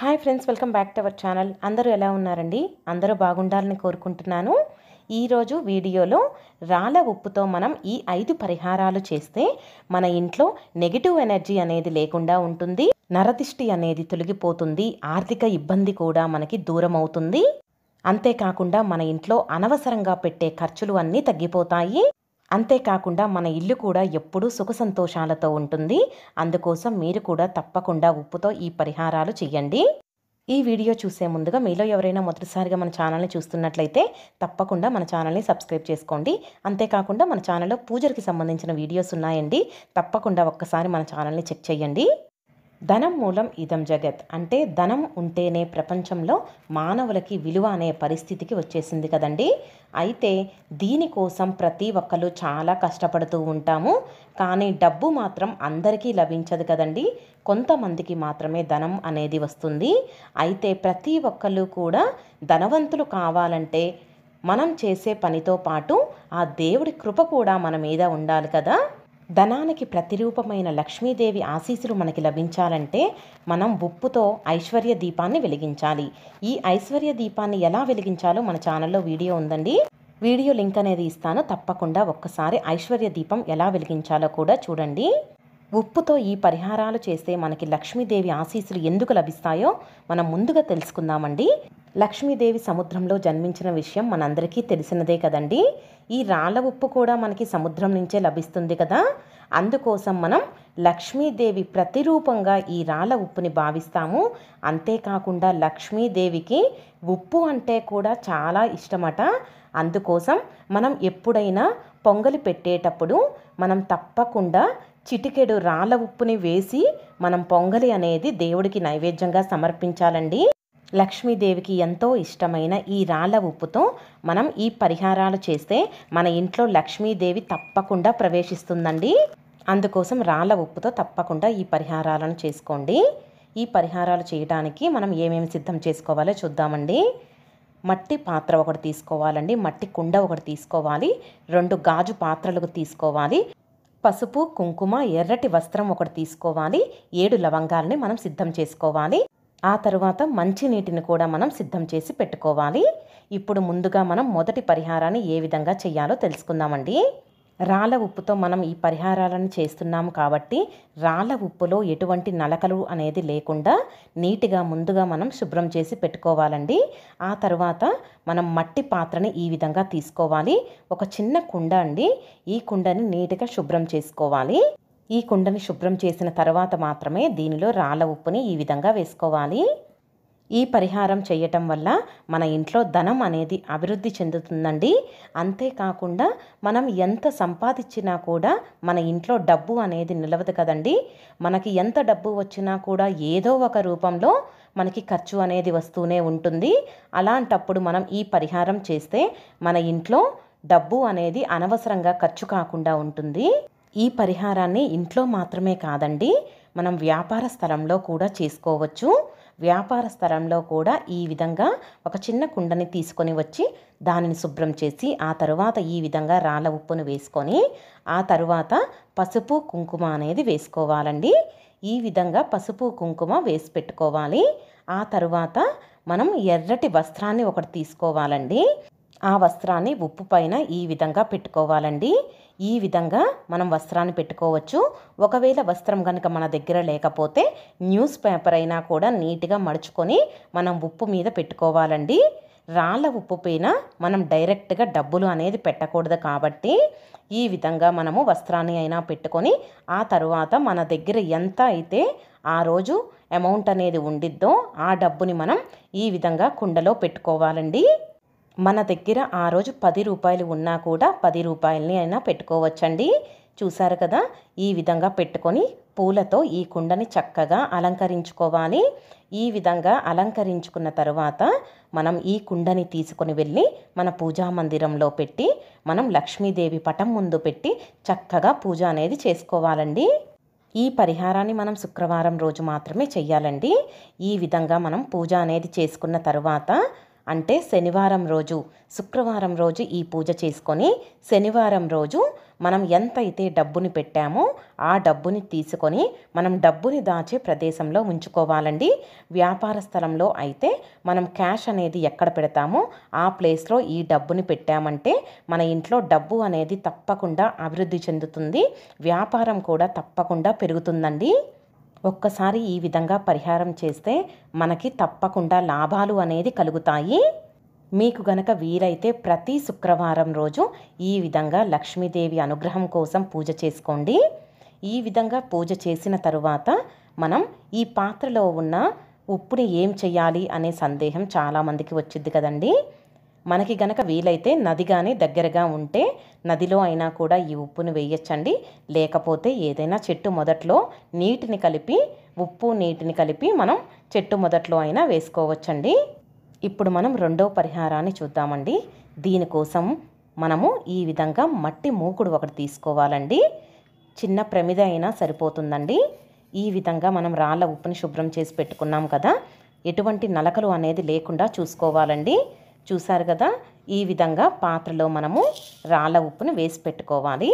hi friends welcome back to our channel అందరూ ఎలా ఉన్నారండి అందరూ బాగుండాలని కోరుకుంటున్నాను ఈరోజు వీడియోలో రాళ్ళ ఉప్పుతో మనం ఈ ఐదు పరిహారాలు చేస్తే మన ఇంట్లో నెగిటివ్ ఎనర్జీ అనేది లేకుండా ఉంటుంది నరదిష్టి అనేది తొలగిపోతుంది ఆర్థిక ఇబ్బంది కూడా మనకి దూరం అవుతుంది అంతేకాకుండా మన ఇంట్లో అనవసరంగా పెట్టే ఖర్చులు అన్నీ తగ్గిపోతాయి అంతేకాకుండా మన ఇల్లు కూడా ఎప్పుడూ సుఖ సంతోషాలతో ఉంటుంది అందుకోసం మీరు కూడా తప్పకుండా ఉప్పుతో ఈ పరిహారాలు చేయండి ఈ వీడియో చూసే ముందుగా మీలో ఎవరైనా మొదటిసారిగా మన ఛానల్ని చూస్తున్నట్లయితే తప్పకుండా మన ఛానల్ని సబ్స్క్రైబ్ చేసుకోండి అంతేకాకుండా మన ఛానల్లో పూజలకి సంబంధించిన వీడియోస్ ఉన్నాయండి తప్పకుండా ఒక్కసారి మన ఛానల్ని చెక్ చేయండి ధనం మూలం ఇదం జగత్ అంటే ధనం ఉంటేనే ప్రపంచంలో మానవులకి విలువ అనే పరిస్థితికి వచ్చేసింది కదండి అయితే దీనికోసం ప్రతి ఒక్కరు చాలా కష్టపడుతూ ఉంటాము కానీ డబ్బు మాత్రం అందరికీ లభించదు కదండి కొంతమందికి మాత్రమే ధనం అనేది వస్తుంది అయితే ప్రతి ఒక్కరు కూడా ధనవంతులు కావాలంటే మనం చేసే పనితో పాటు ఆ దేవుడి కృప కూడా మన మీద ఉండాలి కదా ధనానికి ప్రతిరూపమైన లక్ష్మీదేవి ఆశీస్సులు మనకి లభించాలంటే మనం ఉప్పుతో ఐశ్వర్య దీపాన్ని వెలిగించాలి ఈ ఐశ్వర్య దీపాన్ని ఎలా వెలిగించాలో మన ఛానల్లో వీడియో ఉందండి వీడియో లింక్ అనేది ఇస్తాను తప్పకుండా ఒక్కసారి ఐశ్వర్య దీపం ఎలా వెలిగించాలో కూడా చూడండి ఉప్పుతో ఈ పరిహారాలు చేస్తే మనకి లక్ష్మీదేవి ఆశీస్సులు ఎందుకు లభిస్తాయో మనం ముందుగా తెలుసుకుందామండి లక్ష్మీదేవి సముద్రంలో జన్మించిన విషయం మనందరికీ తెలిసినదే కదండి ఈ రాళ్ళ ఉప్పు కూడా మనకి సముద్రం నుంచే లభిస్తుంది కదా అందుకోసం మనం లక్ష్మీదేవి ప్రతిరూపంగా ఈ రాళ్ళ ఉప్పుని భావిస్తాము అంతేకాకుండా లక్ష్మీదేవికి ఉప్పు అంటే కూడా చాలా ఇష్టమట అందుకోసం మనం ఎప్పుడైనా పొంగలి పెట్టేటప్పుడు మనం తప్పకుండా చిటికెడు రాళ్ళ ఉప్పుని వేసి మనం పొంగలి అనేది దేవుడికి నైవేద్యంగా సమర్పించాలండి లక్ష్మీదేవికి ఎంతో ఇష్టమైన ఈ రాళ్ళ ఉప్పుతో మనం ఈ పరిహారాలు చేస్తే మన ఇంట్లో లక్ష్మీదేవి తప్పకుండా ప్రవేశిస్తుందండి అందుకోసం రాళ్ళ ఉప్పుతో తప్పకుండా ఈ పరిహారాలను చేసుకోండి ఈ పరిహారాలు చేయడానికి మనం ఏమేమి సిద్ధం చేసుకోవాలో చూద్దామండి మట్టి పాత్ర ఒకటి తీసుకోవాలండి మట్టి కుండ ఒకటి తీసుకోవాలి రెండు గాజు పాత్రలకు తీసుకోవాలి పసుపు కుంకుమ ఎర్రటి వస్త్రం ఒకటి తీసుకోవాలి ఏడు లవంగాలని మనం సిద్ధం చేసుకోవాలి ఆ తరువాత నీటిని కూడా మనం సిద్ధం చేసి పెట్టుకోవాలి ఇప్పుడు ముందుగా మనం మొదటి పరిహారాన్ని ఏ విధంగా చేయాలో తెలుసుకుందామండి రాళ్ళ ఉప్పుతో మనం ఈ పరిహారాలను చేస్తున్నాము కాబట్టి రాళ్ళ ఉప్పులో ఎటువంటి నలకలు అనేది లేకుండా నీటిగా ముందుగా మనం శుభ్రం చేసి పెట్టుకోవాలండి ఆ తర్వాత మనం మట్టి పాత్రని ఈ విధంగా తీసుకోవాలి ఒక చిన్న కుండ అండి ఈ కుండని నీటుగా శుభ్రం చేసుకోవాలి ఈ కుండని శుభ్రం చేసిన తర్వాత మాత్రమే దీనిలో రాళ్ళ ఉప్పుని ఈ విధంగా వేసుకోవాలి ఈ పరిహారం చేయటం వల్ల మన ఇంట్లో ధనం అనేది అభివృద్ధి చెందుతుందండి అంతేకాకుండా మనం ఎంత సంపాదించినా కూడా మన ఇంట్లో డబ్బు అనేది నిలవదు కదండి మనకి ఎంత డబ్బు వచ్చినా కూడా ఏదో ఒక రూపంలో మనకి ఖర్చు అనేది వస్తూనే ఉంటుంది అలాంటప్పుడు మనం ఈ పరిహారం చేస్తే మన ఇంట్లో డబ్బు అనేది అనవసరంగా ఖర్చు కాకుండా ఉంటుంది ఈ పరిహారాన్ని ఇంట్లో మాత్రమే కాదండి మనం వ్యాపార స్థలంలో కూడా చేసుకోవచ్చు వ్యాపార స్థలంలో కూడా ఈ విధంగా ఒక చిన్న కుండని తీసుకొని వచ్చి దానిని శుభ్రం చేసి ఆ తరువాత ఈ విధంగా రాళ్ళ ఉప్పును వేసుకొని ఆ తరువాత పసుపు కుంకుమ అనేది వేసుకోవాలండి ఈ విధంగా పసుపు కుంకుమ వేసి పెట్టుకోవాలి ఆ తరువాత మనం ఎర్రటి వస్త్రాన్ని ఒకటి తీసుకోవాలండి ఆ వస్త్రాన్ని ఉప్పు పైన ఈ విధంగా పెట్టుకోవాలండి ఈ విధంగా మనం వస్త్రాన్ని పెట్టుకోవచ్చు ఒకవేళ వస్త్రం కనుక మన దగ్గర లేకపోతే న్యూస్ పేపర్ అయినా కూడా నీట్గా మడుచుకొని మనం ఉప్పు మీద పెట్టుకోవాలండి రాళ్ళ ఉప్పు పైన మనం డైరెక్ట్గా డబ్బులు అనేది పెట్టకూడదు కాబట్టి ఈ విధంగా మనము వస్త్రాన్ని అయినా పెట్టుకొని ఆ తరువాత మన దగ్గర ఎంత అయితే ఆ రోజు అమౌంట్ అనేది ఉండిద్దో ఆ డబ్బుని మనం ఈ విధంగా కుండలో పెట్టుకోవాలండి మన దగ్గర ఆ రోజు పది రూపాయలు ఉన్నా కూడా పది రూపాయలని అయినా పెట్టుకోవచ్చండి చూసారు కదా ఈ విధంగా పెట్టుకొని పూలతో ఈ కుండని చక్కగా అలంకరించుకోవాలి ఈ విధంగా అలంకరించుకున్న తర్వాత మనం ఈ కుండని తీసుకొని వెళ్ళి మన పూజా మందిరంలో పెట్టి మనం లక్ష్మీదేవి పటం ముందు పెట్టి చక్కగా పూజ అనేది చేసుకోవాలండి ఈ పరిహారాన్ని మనం శుక్రవారం రోజు మాత్రమే చేయాలండి ఈ విధంగా మనం పూజ అనేది చేసుకున్న తర్వాత అంటే శనివారం రోజు శుక్రవారం రోజు ఈ పూజ చేసుకొని శనివారం రోజు మనం ఎంత అయితే డబ్బుని పెట్టామో ఆ డబ్బుని తీసుకొని మనం డబ్బుని దాచే ప్రదేశంలో ఉంచుకోవాలండి వ్యాపార స్థలంలో అయితే మనం క్యాష్ అనేది ఎక్కడ పెడతామో ఆ ప్లేస్లో ఈ డబ్బుని పెట్టామంటే మన ఇంట్లో డబ్బు అనేది తప్పకుండా అభివృద్ధి చెందుతుంది వ్యాపారం కూడా తప్పకుండా పెరుగుతుందండి ఒక్కసారి ఈ విధంగా పరిహారం చేస్తే మనకి తప్పకుండా లాభాలు అనేది కలుగుతాయి మీకు గనక వీలైతే ప్రతి శుక్రవారం రోజు ఈ విధంగా లక్ష్మీదేవి అనుగ్రహం కోసం పూజ చేసుకోండి ఈ విధంగా పూజ చేసిన తరువాత మనం ఈ పాత్రలో ఉన్న ఉప్పుని ఏం చేయాలి అనే సందేహం చాలామందికి వచ్చింది కదండీ మనకి గనక వీలైతే నది కానీ దగ్గరగా ఉంటే నదిలో అయినా కూడా ఈ ఉప్పును వేయచ్చండి లేకపోతే ఏదైనా చెట్టు మొదట్లో నీటిని కలిపి ఉప్పు నీటిని కలిపి మనం చెట్టు మొదట్లో అయినా వేసుకోవచ్చండి ఇప్పుడు మనం రెండో పరిహారాన్ని చూద్దామండి దీనికోసం మనము ఈ విధంగా మట్టి మూకుడు ఒకటి తీసుకోవాలండి చిన్న ప్రమిద అయినా సరిపోతుందండి ఈ విధంగా మనం రాళ్ళ ఉప్పుని శుభ్రం చేసి పెట్టుకున్నాం కదా ఎటువంటి నలకలు అనేది లేకుండా చూసుకోవాలండి చూసారు కదా ఈ విధంగా పాత్రలో మనము రాళ్ళ ఉప్పును వేసి పెట్టుకోవాలి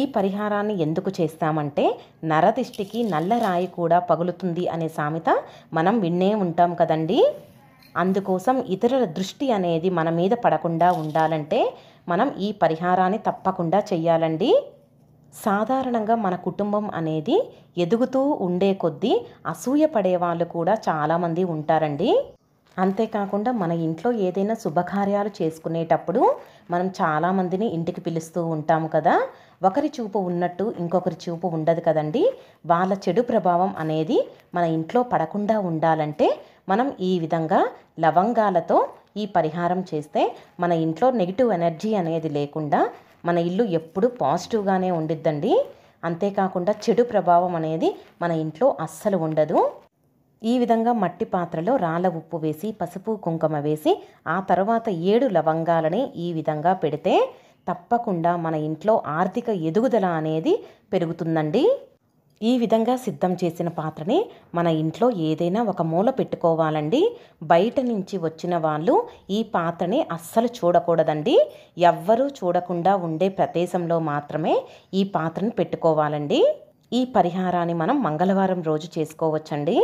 ఈ పరిహారాన్ని ఎందుకు చేస్తామంటే నరదిష్టికి నల్ల రాయి కూడా పగులుతుంది అనే సామెత మనం విన్నే ఉంటాం కదండి అందుకోసం ఇతరుల దృష్టి అనేది మన మీద పడకుండా ఉండాలంటే మనం ఈ పరిహారాన్ని తప్పకుండా చెయ్యాలండి సాధారణంగా మన కుటుంబం అనేది ఎదుగుతూ ఉండే కొద్దీ అసూయ పడే వాళ్ళు కూడా చాలామంది ఉంటారండి అంతేకాకుండా మన ఇంట్లో ఏదైనా శుభకార్యాలు చేసుకునేటప్పుడు మనం చాలామందిని ఇంటికి పిలుస్తూ ఉంటాము కదా ఒకరి చూపు ఉన్నట్టు ఇంకొకరి చూపు ఉండదు కదండి వాళ్ళ చెడు ప్రభావం అనేది మన ఇంట్లో పడకుండా ఉండాలంటే మనం ఈ విధంగా లవంగాలతో ఈ పరిహారం చేస్తే మన ఇంట్లో నెగిటివ్ ఎనర్జీ అనేది లేకుండా మన ఇల్లు ఎప్పుడు పాజిటివ్గానే ఉండిద్దండి అంతేకాకుండా చెడు ప్రభావం అనేది మన ఇంట్లో అస్సలు ఉండదు ఈ విధంగా మట్టి పాత్రలో రాళ్ళ ఉప్పు వేసి పసుపు కుంకుమ వేసి ఆ తర్వాత ఏడు లవంగాలని ఈ విధంగా పెడితే తప్పకుండా మన ఇంట్లో ఆర్థిక ఎదుగుదల అనేది పెరుగుతుందండి ఈ విధంగా సిద్ధం చేసిన పాత్రని మన ఇంట్లో ఏదైనా ఒక మూల పెట్టుకోవాలండి బయట నుంచి వచ్చిన వాళ్ళు ఈ పాత్రని అస్సలు చూడకూడదండి ఎవ్వరూ చూడకుండా ఉండే ప్రదేశంలో మాత్రమే ఈ పాత్రను పెట్టుకోవాలండి ఈ పరిహారాన్ని మనం మంగళవారం రోజు చేసుకోవచ్చండి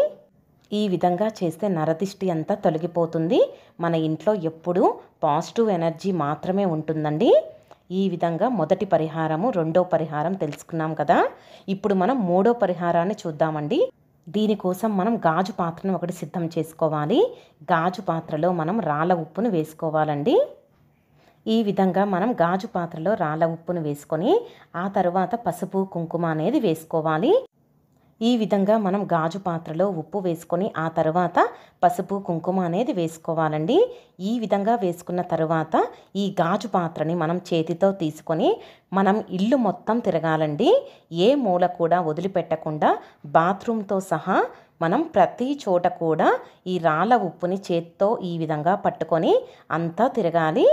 ఈ విధంగా చేస్తే నరదిష్టి అంతా తొలగిపోతుంది మన ఇంట్లో ఎప్పుడూ పాజిటివ్ ఎనర్జీ మాత్రమే ఉంటుందండి ఈ విధంగా మొదటి పరిహారము రెండో పరిహారం తెలుసుకున్నాం కదా ఇప్పుడు మనం మూడో పరిహారాన్ని చూద్దామండి దీనికోసం మనం గాజు పాత్రను ఒకటి సిద్ధం చేసుకోవాలి గాజు పాత్రలో మనం రాళ్ళ ఉప్పును వేసుకోవాలండి ఈ విధంగా మనం గాజు పాత్రలో రాళ్ళ ఉప్పును వేసుకొని ఆ తర్వాత పసుపు కుంకుమ అనేది వేసుకోవాలి ఈ విధంగా మనం గాజు పాత్రలో ఉప్పు వేసుకొని ఆ తర్వాత పసుపు కుంకుమ అనేది వేసుకోవాలండి ఈ విధంగా వేసుకున్న తర్వాత ఈ గాజు పాత్రని మనం చేతితో తీసుకొని మనం ఇల్లు మొత్తం తిరగాలండి ఏ మూల కూడా వదిలిపెట్టకుండా బాత్రూమ్తో సహా మనం ప్రతి చోట కూడా ఈ రాళ్ళ ఉప్పుని చేత్తో ఈ విధంగా పట్టుకొని అంతా తిరగాలి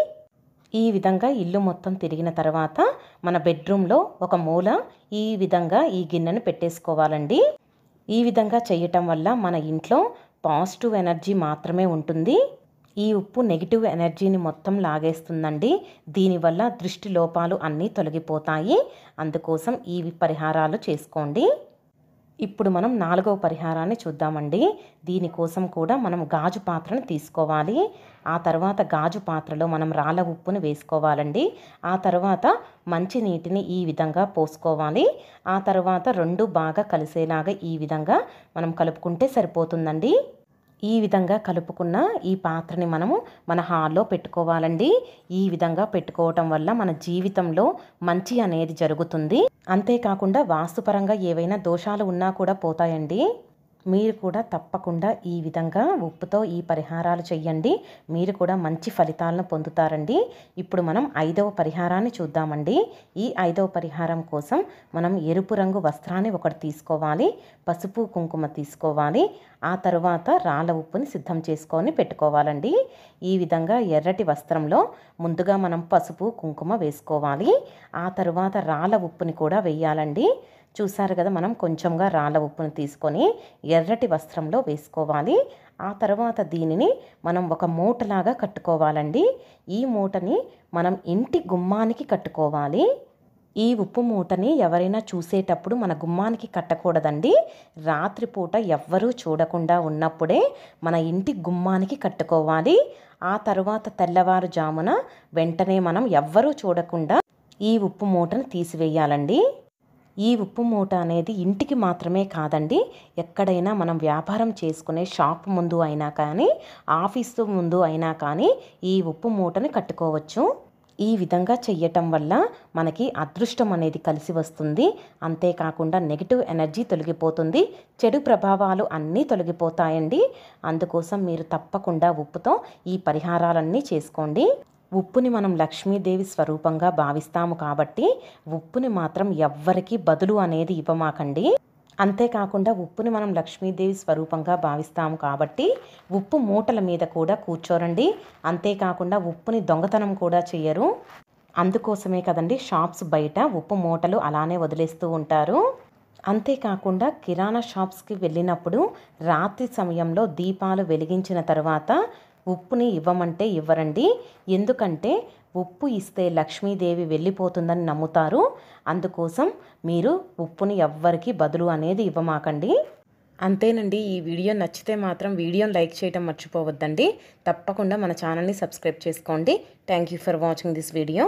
ఈ విధంగా ఇల్లు మొత్తం తిరిగిన తర్వాత మన బెడ్రూమ్లో ఒక మూల ఈ విధంగా ఈ గిన్నెను పెట్టేసుకోవాలండి ఈ విధంగా చేయటం వల్ల మన ఇంట్లో పాజిటివ్ ఎనర్జీ మాత్రమే ఉంటుంది ఈ ఉప్పు నెగిటివ్ ఎనర్జీని మొత్తం లాగేస్తుందండి దీనివల్ల దృష్టి లోపాలు అన్నీ తొలగిపోతాయి అందుకోసం ఈ పరిహారాలు చేసుకోండి ఇప్పుడు మనం నాలుగవ పరిహారాన్ని చూద్దామండి దీనికోసం కూడా మనం గాజు పాత్రను తీసుకోవాలి ఆ తర్వాత గాజు పాత్రలో మనం రాళ్ళ ఉప్పును వేసుకోవాలండి ఆ తర్వాత మంచి నీటిని ఈ విధంగా పోసుకోవాలి ఆ తర్వాత రెండు బాగా కలిసేలాగా ఈ విధంగా మనం కలుపుకుంటే సరిపోతుందండి ఈ విధంగా కలుపుకున్న ఈ పాత్రని మనము మన హాల్లో పెట్టుకోవాలండి ఈ విధంగా పెట్టుకోవటం వల్ల మన జీవితంలో మంచి అనేది జరుగుతుంది అంతేకాకుండా వాస్తుపరంగా ఏవైనా దోషాలు ఉన్నా కూడా పోతాయండి మీరు కూడా తప్పకుండా ఈ విధంగా ఉప్పుతో ఈ పరిహారాలు చేయండి మీరు కూడా మంచి ఫలితాలను పొందుతారండి ఇప్పుడు మనం ఐదవ పరిహారాన్ని చూద్దామండి ఈ ఐదవ పరిహారం కోసం మనం ఎరుపు రంగు వస్త్రాన్ని ఒకటి తీసుకోవాలి పసుపు కుంకుమ తీసుకోవాలి ఆ తరువాత రాళ్ళ ఉప్పుని సిద్ధం చేసుకొని పెట్టుకోవాలండి ఈ విధంగా ఎర్రటి వస్త్రంలో ముందుగా మనం పసుపు కుంకుమ వేసుకోవాలి ఆ తరువాత రాళ్ళ ఉప్పుని కూడా వేయాలండి చూసారు కదా మనం కొంచెంగా రాళ్ళ ఉప్పును తీసుకొని ఎర్రటి వస్త్రంలో వేసుకోవాలి ఆ తర్వాత దీనిని మనం ఒక మూటలాగా కట్టుకోవాలండి ఈ మూటని మనం ఇంటి గుమ్మానికి కట్టుకోవాలి ఈ ఉప్పు మూటని ఎవరైనా చూసేటప్పుడు మన గుమ్మానికి కట్టకూడదండి రాత్రిపూట ఎవ్వరూ చూడకుండా ఉన్నప్పుడే మన ఇంటి గుమ్మానికి కట్టుకోవాలి ఆ తరువాత తెల్లవారుజామున వెంటనే మనం ఎవ్వరూ చూడకుండా ఈ ఉప్పు మూటను తీసివేయాలండి ఈ ఉప్పు మూట అనేది ఇంటికి మాత్రమే కాదండి ఎక్కడైనా మనం వ్యాపారం చేసుకునే షాప్ ముందు అయినా కానీ ఆఫీసు ముందు అయినా కానీ ఈ ఉప్పు మూటని కట్టుకోవచ్చు ఈ విధంగా చెయ్యటం వల్ల మనకి అదృష్టం అనేది కలిసి వస్తుంది అంతేకాకుండా నెగిటివ్ ఎనర్జీ తొలగిపోతుంది చెడు ప్రభావాలు అన్నీ తొలగిపోతాయండి అందుకోసం మీరు తప్పకుండా ఉప్పుతో ఈ పరిహారాలన్నీ చేసుకోండి ఉప్పుని మనం లక్ష్మీదేవి స్వరూపంగా భావిస్తాము కాబట్టి ఉప్పుని మాత్రం ఎవ్వరికీ బదులు అనేది ఇవ్వమాకండి అంతేకాకుండా ఉప్పుని మనం లక్ష్మీదేవి స్వరూపంగా భావిస్తాము కాబట్టి ఉప్పు మూటల మీద కూడా కూర్చోరండి అంతేకాకుండా ఉప్పుని దొంగతనం కూడా చేయరు అందుకోసమే కదండి షాప్స్ బయట ఉప్పు మూటలు అలానే వదిలేస్తూ ఉంటారు అంతేకాకుండా కిరాణా షాప్స్కి వెళ్ళినప్పుడు రాత్రి సమయంలో దీపాలు వెలిగించిన తర్వాత ఉప్పుని ఇవ్వమంటే ఇవ్వరండి ఎందుకంటే ఉప్పు ఇస్తే లక్ష్మీదేవి వెళ్ళిపోతుందని నమ్ముతారు అందుకోసం మీరు ఉప్పుని ఎవ్వరికి బదులు అనేది ఇవ్వమాకండి అంతేనండి ఈ వీడియో నచ్చితే మాత్రం వీడియోని లైక్ చేయడం మర్చిపోవద్దండి తప్పకుండా మన ఛానల్ని సబ్స్క్రైబ్ చేసుకోండి thank you for watching this video